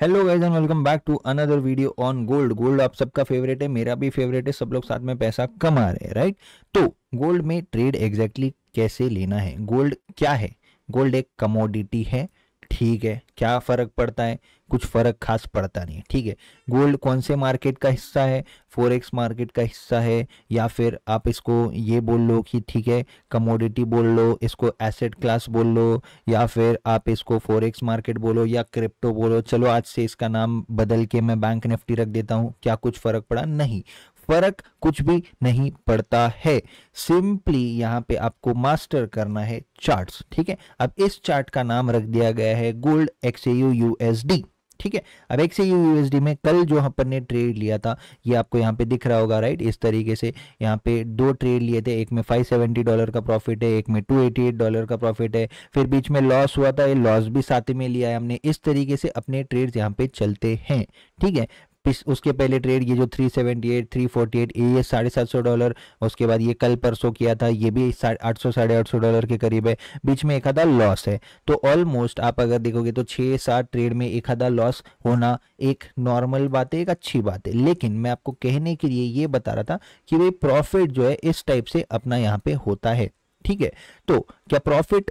hello guys and welcome back to another video on gold gold आप सबका favourite है मेरा भी फेवरेट है सब लोग साथ में पैसा कमा रहे हैं राइट तो गोल्ड में ट्रेड एग्जैक्टली exactly कैसे लेना है गोल्ड क्या है गोल्ड एक कमोडिटी है ठीक है क्या फ़र्क पड़ता है कुछ फ़र्क खास पड़ता नहीं ठीक है गोल्ड कौन से मार्केट का हिस्सा है फोरेक्स मार्केट का हिस्सा है या फिर आप इसको ये बोल लो कि ठीक है कमोडिटी बोल लो इसको एसेट क्लास बोल लो या फिर आप इसको फोरेक्स मार्केट बोलो या क्रिप्टो बोलो चलो आज से इसका नाम बदल के मैं बैंक निफ्टी रख देता हूँ क्या कुछ फ़र्क पड़ा नहीं फर्क कुछ भी नहीं पड़ता है सिंपली यहाँ पे आपको मास्टर करना है चार्ट्स ठीक है अब इस चार्ट का नाम रख दिया गया है गोल्ड एक्सयू यूएसडी ठीक है अब एक से यूएसडी में कल जो अपन ने ट्रेड लिया था ये आपको यहाँ पे दिख रहा होगा राइट इस तरीके से यहाँ पे दो ट्रेड लिए थे एक में 570 डॉलर का प्रॉफिट है एक में 288 डॉलर का प्रॉफिट है फिर बीच में लॉस हुआ था ये लॉस भी साथ में लिया है हमने इस तरीके से अपने ट्रेड्स यहाँ पे चलते हैं ठीक है उसके पहले ट्रेड ये जो 378 348 ये साढ़े सात सौ डॉलर उसके बाद ये कल परसों किया था ये भी आठ सौ साढ़े आठ सौ डॉलर के करीब है बीच में एक आधा लॉस है तो ऑलमोस्ट आप अगर देखोगे तो छः सात ट्रेड में एक आधा लॉस होना एक नॉर्मल बात है एक अच्छी बात है लेकिन मैं आपको कहने के लिए ये बता रहा था कि भाई प्रॉफिट जो है इस टाइप से अपना यहाँ पे होता है ठीक है तो क्या प्रॉफिट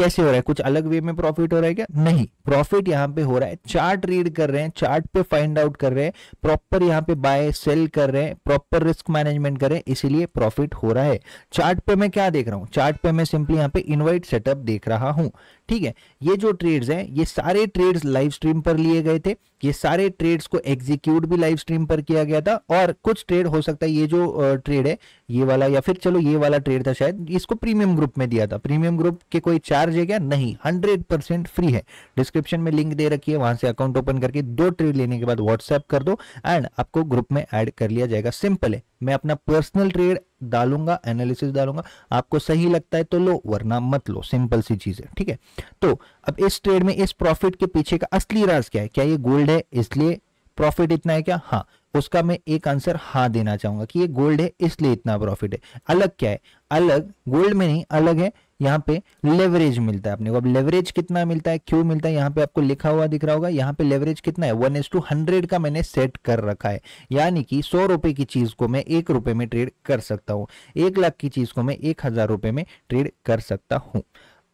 कैसे हो रहा है कुछ अलग वे में प्रॉफिट हो रहा है क्या नहीं प्रॉफिट यहाँ पे हो रहा है चार्ट रीड कर रहे हैं चार्ट पे फाइंड आउट कर रहे हैं प्रॉपर यहाँ पे बाय सेल कर रहे हैं प्रॉपर रिस्क मैनेजमेंट कर रहे हैं इसीलिए प्रॉफिट हो रहा है चार्ट पे मैं क्या देख रहा हूँ चार्ट पे मैं सिंपली यहाँ पे इन्वाइट सेटअप देख रहा हूँ ठीक है ये जो ट्रेड्स हैं ये सारे ट्रेड्स लाइव स्ट्रीम पर लिए गए थे ये सारे ट्रेड्स को एग्जीक्यूट भी लाइव स्ट्रीम पर किया गया था और कुछ ट्रेड हो सकता है ये जो ट्रेड है ये वाला या फिर चलो ये वाला ट्रेड था शायद इसको प्रीमियम ग्रुप में दिया था प्रीमियम ग्रुप के कोई चार्ज है क्या नहीं हंड्रेड परसेंट फ्री है डिस्क्रिप्शन में लिंक दे रखी है वहां से अकाउंट ओपन करके दो ट्रेड लेने के बाद व्हाट्सएप कर दो एंड आपको ग्रुप में एड कर लिया जाएगा सिंपल है मैं अपना पर्सनल ट्रेड डालूंगा एनालिसिस डालूंगा आपको सही लगता है तो लो वरना मत लो सिंपल सी चीज है ठीक है तो अब इस ट्रेड में इस प्रॉफिट के पीछे का असली राज क्या है क्या ये गोल्ड है इसलिए प्रॉफिट इतना है क्या हाँ उसका मैं एक आंसर हाँ देना चाहूंगा कि ये गोल्ड है इसलिए इतना प्रॉफिट है अलग क्या है अलग गोल्ड में नहीं अलग है यहाँ पे लेवरेज मिलता है अपने को अब लेवरेज कितना मिलता है क्यों मिलता है यहाँ पे आपको लिखा हुआ दिख रहा होगा यहाँ पे लेवरेज कितना है वन एस टू हंड्रेड का मैंने सेट कर रखा है यानी कि सौ रुपए की चीज को मैं एक रुपए में ट्रेड कर सकता हूँ एक लाख की चीज को मैं एक हजार रुपए में ट्रेड कर सकता हूँ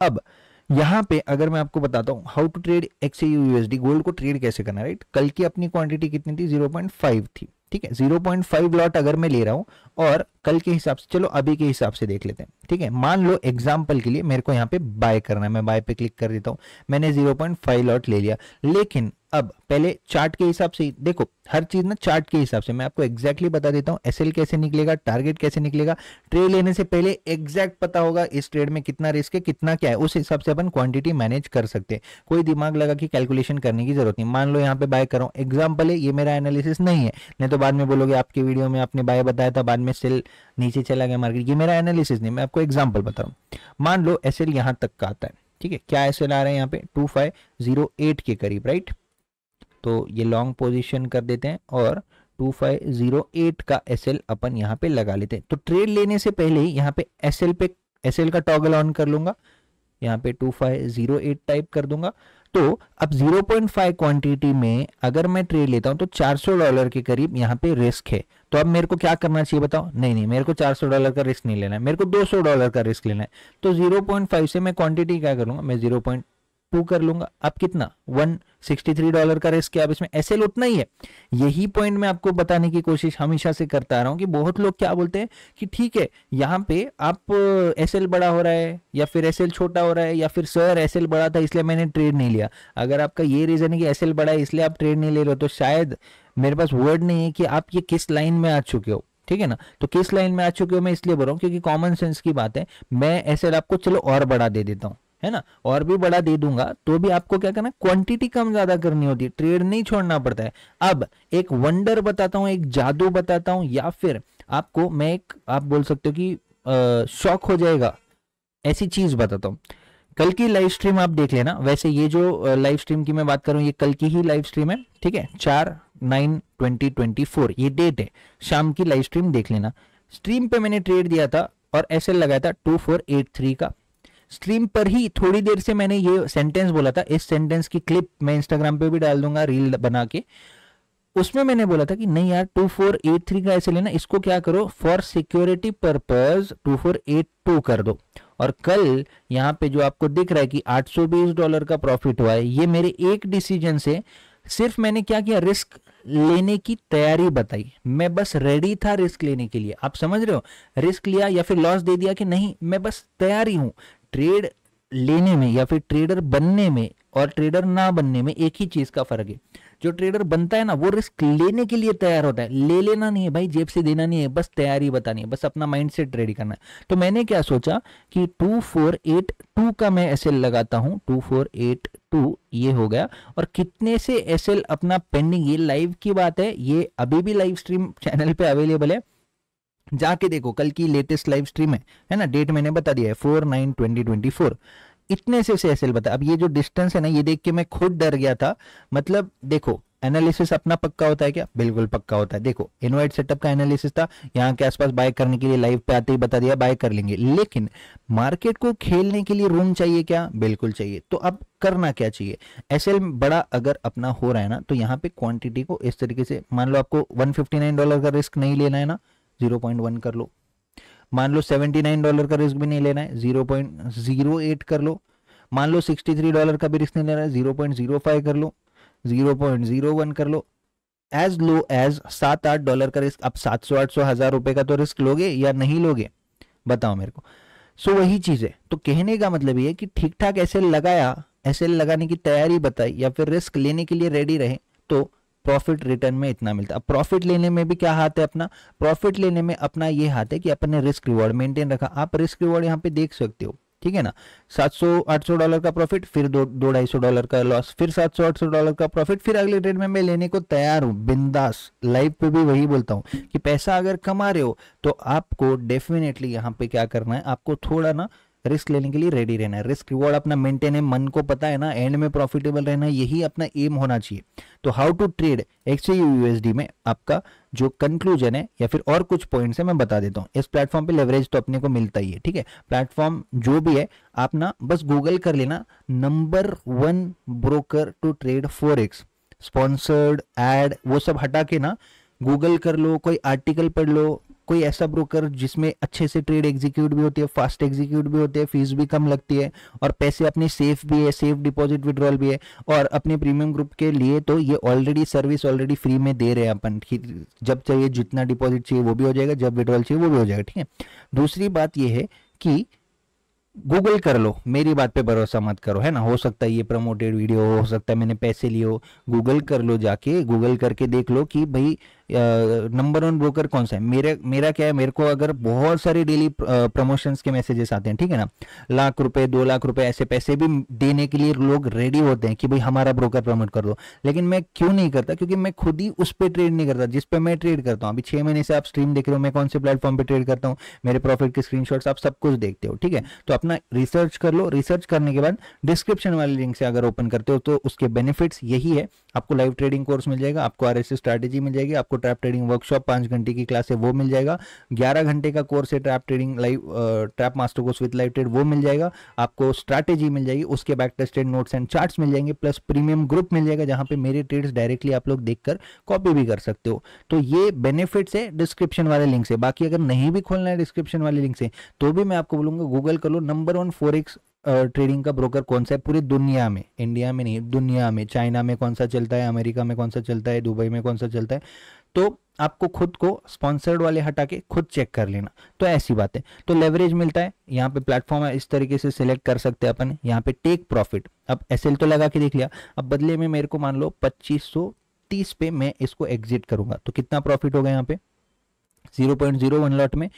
अब यहाँ पे अगर मैं आपको बताता हूँ how to trade X USD gold को ट्रेड कैसे करना राइट कल की अपनी क्वांटिटी कितनी थी जीरो पॉइंट फाइव थी ठीक है जीरो पॉइंट फाइव लॉट अगर मैं ले रहा हूं और कल के हिसाब से चलो अभी के हिसाब से देख लेते हैं ठीक है मान लो एग्जाम्पल के लिए मेरे को यहाँ पे बाय करना है मैं बाय पे क्लिक कर देता हूं मैंने जीरो पॉइंट फाइव लॉट ले लिया लेकिन अब पहले चार्ट के हिसाब से देखो हर चीज ना चार्ट के हिसाब से मैं आपको एक्जैक्टली exactly बता देता हूँ एसएल कैसे निकलेगा टारगेट कैसे निकलेगा ट्रेड लेने से पहले एग्जैक्ट पता होगा इस ट्रेड में कितना रिस्क है कितना क्या है उस हिसाब से अपन क्वांटिटी मैनेज कर सकते हैं कोई दिमाग लगा कि कैलकुलेशन करने की जरूरत नहीं मान लो यहाँ पे बाय करो एग्जाम्पल है ये मेरा एनालिसिस नहीं है नहीं तो बाद में बोलोगे आपके वीडियो में आपने बाय बताया था बाद में सेल नीचे चला गया मार्केट ये मेरा एनालिसिस नहीं मैं आपको एग्जाम्पल बता रहा हूँ मान लो एस एल तक का आता है ठीक है क्या एस एल आ रहा है यहाँ पे टू फाइव जीरो एट के करीब राइट तो ये लॉन्ग पोजीशन कर देते हैं और 2508 का एस एल अपन यहाँ पे लगा लेते हैं तो ट्रेड लेने से पहले ही यहाँ पे एस एल पे एस एल का टॉगल ऑन कर लूंगा यहाँ पे 2508 टाइप कर दूंगा तो अब 0.5 क्वांटिटी में अगर मैं ट्रेड लेता हूँ तो 400 डॉलर के करीब यहाँ पे रिस्क है तो अब मेरे को क्या करना चाहिए बताओ नहीं नहीं मेरे को 400 डॉलर का रिस्क नहीं लेना है मेरे को 200 डॉलर का रिस्क लेना है तो 0.5 से मैं क्वांटिटी क्या करूंगा मैं टू कर लूंगा अब कितना 163 डॉलर का रिस्क है अब इसमें एस उतना ही है यही पॉइंट मैं आपको बताने की कोशिश हमेशा से करता रहा हूँ कि बहुत लोग क्या बोलते हैं कि ठीक है यहाँ पे आप एस बड़ा हो रहा है या फिर एस छोटा हो रहा है या फिर सर एस बड़ा था इसलिए मैंने ट्रेड नहीं लिया अगर आपका ये रीज़न है कि एस बड़ा है इसलिए आप ट्रेड नहीं ले रहे हो तो शायद मेरे पास वर्ड नहीं है कि आप ये किस लाइन में आ चुके हो ठीक है ना तो किस लाइन में आ चुके हो मैं इसलिए बोल रहा हूँ क्योंकि कॉमन सेंस की बात है मैं एस आपको चलो और बड़ा दे देता हूँ है ना और भी बड़ा दे दूंगा तो भी आपको क्या करना क्वांटिटी कम ज्यादा करनी होती है ट्रेड नहीं छोड़ना पड़ता है अब एक वंडर बताता हूं एक जादू बताता हूं या फिर आपको मैं एक आप बोल सकते हो कि शौक हो जाएगा ऐसी चीज बताता हूं कल की लाइव स्ट्रीम आप देख लेना वैसे ये जो लाइव स्ट्रीम की मैं बात करूं ये कल की ही लाइव स्ट्रीम है ठीक है चार नाइन ट्वेंटी ट्वेंटी फोर ये डेट है शाम की लाइव स्ट्रीम देख लेना स्ट्रीम पे मैंने ट्रेड दिया था और ऐसे लगाया था टू फोर एट थ्री का स्ट्रीम पर ही थोड़ी देर से मैंने ये सेंटेंस बोला था इस सेंटेंस की क्लिप मैं इंस्टाग्राम पे भी डाल दूंगा रील बना के उसमें मैंने बोला था कि नहीं यार टू फोर एट थ्री का ऐसे लेना इसको क्या करो for security purpose two four eight two कर दो और कल यहाँ पे जो आपको दिख रहा है कि 820 डॉलर का प्रॉफिट हुआ है ये मेरे एक डिसीजन से सिर्फ मैंने क्या किया रिस्क लेने की तैयारी बताई मैं बस रेडी था रिस्क लेने के लिए आप समझ रहे हो रिस्क लिया या फिर लॉस दे दिया कि नहीं मैं बस तैयारी हूँ ट्रेड लेने में या फिर ट्रेडर बनने में और ट्रेडर ना बनने में एक ही चीज का फर्क है जो ट्रेडर बनता है ना वो रिस्क लेने के लिए तैयार होता है ले लेना नहीं है भाई जेब से देना नहीं है बस तैयारी बतानी है बस अपना माइंड सेट रेडी करना है तो मैंने क्या सोचा कि टू फोर एट टू का मैं एस लगाता हूं टू फोर एट टू ये हो गया और कितने से एस अपना पेंडिंग ये लाइव की बात है ये अभी भी लाइव स्ट्रीम चैनल पर अवेलेबल है जाके देखो कल की लेटेस्ट लाइव स्ट्रीम है है ना डेट मैंने बता दिया है four nine twenty twenty four इतने से उसे एसएल बता अब ये जो डिस्टेंस है ना ये देख के मैं खुद डर गया था मतलब देखो एनालिसिस अपना पक्का होता है क्या बिल्कुल पक्का होता है देखो इनवाइट सेटअप का एनालिसिस था यहाँ के आसपास बाय करने के लिए लाइव पे आते ही बता दिया बाय कर लेंगे लेकिन मार्केट को खेलने के लिए रूम चाहिए क्या बिल्कुल चाहिए तो अब करना क्या चाहिए एस बड़ा अगर अपना हो रहा है ना तो यहाँ पे क्वांटिटी को इस तरीके से मान लो आपको वन डॉलर का रिस्क नहीं लेना है ना जीरो पॉइंट वन कर लो मान लो सेवेंटी नाइन डॉलर का रिस्क भी नहीं लेना है जीरो पॉइंट जीरो एट कर लो मान लो सिक्सटी थ्री डॉलर का भी रिस्क नहीं लेना है जीरो पॉइंट जीरो फाइव कर लो जीरो पॉइंट जीरो वन कर लो एज लो एज सात आठ डॉलर का रिस्क आप सात सौ आठ सौ हजार रुपए का तो रिस्क लोगे या नहीं लोगे बताओ मेरे को सो so, वही चीज है तो कहने का मतलब ये कि ठीक ठाक ऐसे लगाया ऐसे लगाने की तैयारी बताई या फिर रिस्क लेने के लिए रेडी रहे तो प्रॉफिट रिटर्न में इतना मिलता है प्रॉफिट लेने में भी क्या हाथ है अपना प्रॉफिट लेने में अपना ये हाथ है कि अपन ने रिस्क रिवॉर्ड मेंटेन रखा आप रिस्क रिवॉर्ड यहाँ पे देख सकते हो ठीक है ना 700 800 डॉलर का प्रॉफिट फिर दो दो ढाई सौ डॉलर का लॉस फिर 700 800 डॉलर का प्रॉफिट फिर अगले ट्रेड में मैं लेने को तैयार हूं बिंदास लाइफ पे भी वही बोलता हूं कि पैसा अगर कमा रहे हो तो आपको डेफिनेटली यहां पे क्या करना है आपको थोड़ा ना रिस्क लेने के लिए रेडी रहना है रिस्क रिवॉर्ड अपना मेंटेन है मन को पता है ना एंड में प्रॉफिटेबल रहना है यही अपना एम होना चाहिए तो how to trade X USD में आपका जो कंक्लूजन है या फिर और कुछ पॉइंट्स है मैं बता देता हूँ इस प्लेटफॉर्म पे लेवरेज तो अपने को मिलता ही है ठीक है प्लेटफॉर्म जो भी है आप ना बस गूगल कर लेना number one broker to trade for sponsored ad वो सब हटा के ना गूगल कर लो कोई आर्टिकल पढ़ लो कोई ऐसा ब्रोकर जिसमें अच्छे से ट्रेड एग्जीक्यूट भी होती है फास्ट एग्जीक्यूट भी होती है फीस भी कम लगती है और पैसे अपने सेफ भी है सेफ डिपॉजिट विड्रॉल भी है और अपने प्रीमियम ग्रुप के लिए तो ये ऑलरेडी सर्विस ऑलरेडी फ्री में दे रहे हैं अपन जब चाहिए जितना डिपॉजिट चाहिए वो भी हो जाएगा जब विड्रॉल चाहिए वो भी हो जाएगा ठीक है दूसरी बात यह है कि गूगल कर लो मेरी बात पे भरोसा मत करो है ना हो सकता है ये प्रमोटेड वीडियो हो सकता है मैंने पैसे लिए हो गूगल कर लो जाके गूगल करके देख लो कि भाई नंबर वन ब्रोकर कौन सा है मेरा मेरा क्या है मेरे को अगर बहुत सारे डेली प्रमोशंस के मैसेजेस आते हैं ठीक है ना लाख रुपए दो लाख रुपए ऐसे पैसे भी देने के लिए लोग रेडी होते हैं कि भाई हमारा ब्रोकर प्रमोट कर दो लेकिन मैं क्यों नहीं करता क्योंकि मैं खुद ही उस पर ट्रेड नहीं करता जिस पर मैं ट्रेड करता हूँ अभी छह महीने से आप स्ट्रीम देख रहे हो मैं कौन से प्लेटफॉर्म पर ट्रेड करता हूँ मेरे प्रॉफिट के स्क्रीन आप सब कुछ देखते हो ठीक है तो अपना रिसर्च कर लो रिसर्च करने के बाद डिस्क्रिप्शन वाले लिंक से अगर ओपन करते हो तो उसके बेनिफिट्स यही है आपको लाइव ट्रेडिंग कोर्स मिल जाएगा आपको आर एस मिल जाएगी आपको आपको ट्रैप ट्रेडिंग वर्कशॉप पांच घंटे की क्लास है वो मिल जाएगा ग्यारह घंटे का कोर्स है trap trading live trap master course with live trade वो मिल जाएगा आपको स्ट्रैटेजी मिल जाएगी उसके back tested notes and chart मिल जाएंगे प्लस प्रीमियम ग्रुप मिल जाएगा जहां पर मेरे ट्रेड्स डायरेक्टली आप लोग देखकर कॉपी भी कर सकते हो तो ये बेनिफिट है डिस्क्रिप्शन वाले लिंक से बाकी अगर नहीं भी खोलना है डिस्क्रिप्शन वाले लिंक से तो भी मैं आपको बोलूंगा गूगल कर लो नंबर वन फोर ट्रेडिंग का ब्रोकर कौन सा है पूरी दुनिया में इंडिया में नहीं दुनिया में चाइना में कौन सा चलता है अमेरिका में कौन सा चलता है दुबई में कौन सा चलता है तो आपको खुद को स्पॉन्सर्ड वाले हटा के खुद चेक कर लेना तो ऐसी बात है तो लेवरेज मिलता है यहाँ पे प्लेटफॉर्म है इस तरीके से सिलेक्ट कर सकते हैं अपन यहाँ पे टेक प्रॉफिट अब एस तो लगा के देख लिया अब बदले में मेरे को मान लो पच्चीस तीस पे मैं इसको एग्जिट करूंगा तो कितना प्रॉफिट होगा यहाँ पे जीरो पॉइंट जीरो लॉट में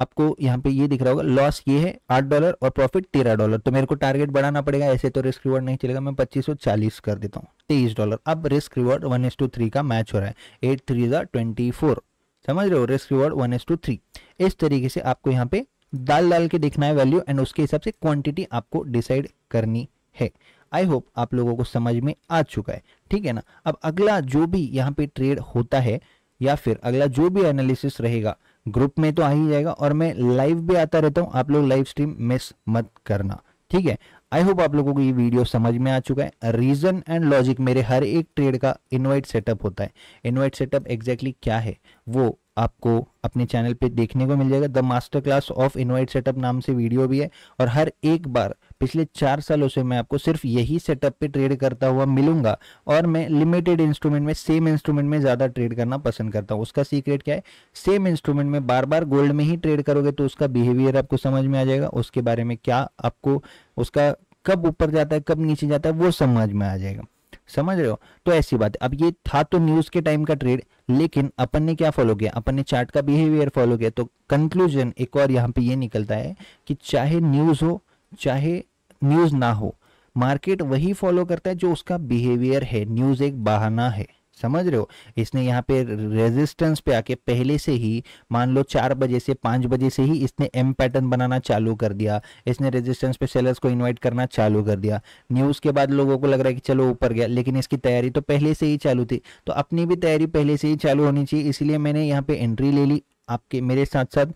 आपको यहाँ पे ये दिख रहा होगा लॉस ये है आठ डॉलर और प्रॉफिट तेरह डॉलर तो मेरे को टारगेट बढ़ाना पड़ेगा ऐसे तो रिस्क रिवॉर्ड नहीं चलेगा मैं पच्चीस सौ चालीस कर देता हूँ तेईस डॉलर अब risk reward one is to three का मैच हो रहा है एट थ्री जो ट्वेंटी फोर समझ रहे हो risk reward one is to three इस तरीके से आपको यहाँ पे डाल डाल के देखना है वैल्यू एंड उसके हिसाब से क्वांटिटी आपको डिसाइड करनी है आई होप आप लोगों को समझ में आ चुका है ठीक है ना अब अगला जो भी यहाँ पे ट्रेड होता है या फिर अगला जो भी एनालिसिस रहेगा ग्रुप में तो आ ही जाएगा और मैं लाइव भी आता रहता हूँ आप लोग लाइव स्ट्रीम मिस मत करना ठीक है आई होप आप लोगों को ये वीडियो समझ में आ चुका है रीजन एंड लॉजिक मेरे हर एक ट्रेड का इनवाइट सेटअप होता है इनवाइट सेटअप एग्जैक्टली क्या है वो आपको अपने चैनल पे देखने को मिल जाएगा the master class of invite setup नाम से वीडियो भी है और हर एक बार पिछले चार सालों से मैं आपको सिर्फ यही सेटअप पे ट्रेड करता हुआ मिलूंगा और मैं लिमिटेड इंस्ट्रूमेंट में सेम इंस्ट्रूमेंट में ज़्यादा ट्रेड करना पसंद करता हूँ उसका सीक्रेट क्या है सेम इंस्ट्रूमेंट में बार बार गोल्ड में ही ट्रेड करोगे तो उसका बिहेवियर आपको समझ में आ जाएगा उसके बारे में क्या आपको उसका कब ऊपर जाता है कब नीचे जाता है वो समझ में आ जाएगा समझ रहे हो तो ऐसी बात है अब ये था तो न्यूज़ के टाइम का ट्रेड लेकिन अपन ने क्या फॉलो किया अपन ने चार्ट का बिहेवियर फॉलो किया तो कंक्लूजन एक और यहाँ पे ये निकलता है कि चाहे न्यूज़ हो चाहे न्यूज़ ना हो मार्केट वही फॉलो करता है जो उसका बिहेवियर है न्यूज़ एक बहाना है समझ रहे हो इसने यहाँ पे रेजिस्टेंस पे आके पहले से ही मान लो चार बजे से पांच बजे से ही इसने एम पैटर्न बनाना चालू कर दिया इसने रेजिस्टेंस पे सेलर्स को इनवाइट करना चालू कर दिया न्यूज़ के बाद लोगों को लग रहा है कि चलो ऊपर गया लेकिन इसकी तैयारी तो पहले से ही चालू थी तो अपनी भी तैयारी पहले से ही चालू होनी चाहिए इसलिए मैंने यहाँ पे एंट्री ले ली आपके मेरे साथ साथ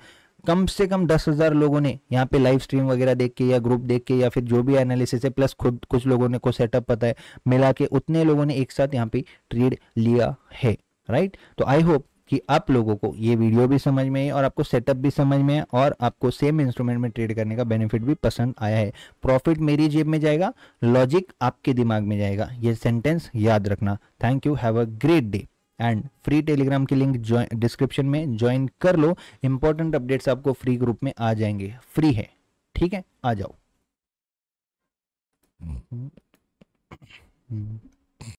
कम से कम दस हजार लोगों ने यहाँ पे लाइव स्ट्रीम वगैरह देख के या ग्रुप देख के या फिर जो भी एनालिसिस है प्लस खुद कुछ लोगों ने को सेटअप पता है मिला के उतने लोगों ने एक साथ यहाँ पे ट्रेड लिया है राइट तो आई होप कि आप लोगों को ये वीडियो भी समझ में आई और आपको सेटअप भी समझ में है और आपको सेम इंस्ट्रूमेंट में ट्रेड करने का बेनिफिट भी पसंद आया है प्रॉफिट मेरी जेब में जाएगा लॉजिक आपके दिमाग में जाएगा ये सेंटेंस याद रखना thank you have a great day and free Telegram की लिंक डिस्क्रिप्शन में ज्वाइन कर लो इंपॉर्टेंट अपडेट्स आपको फ्री ग्रुप में आ जाएंगे फ्री है ठीक है आ जाओ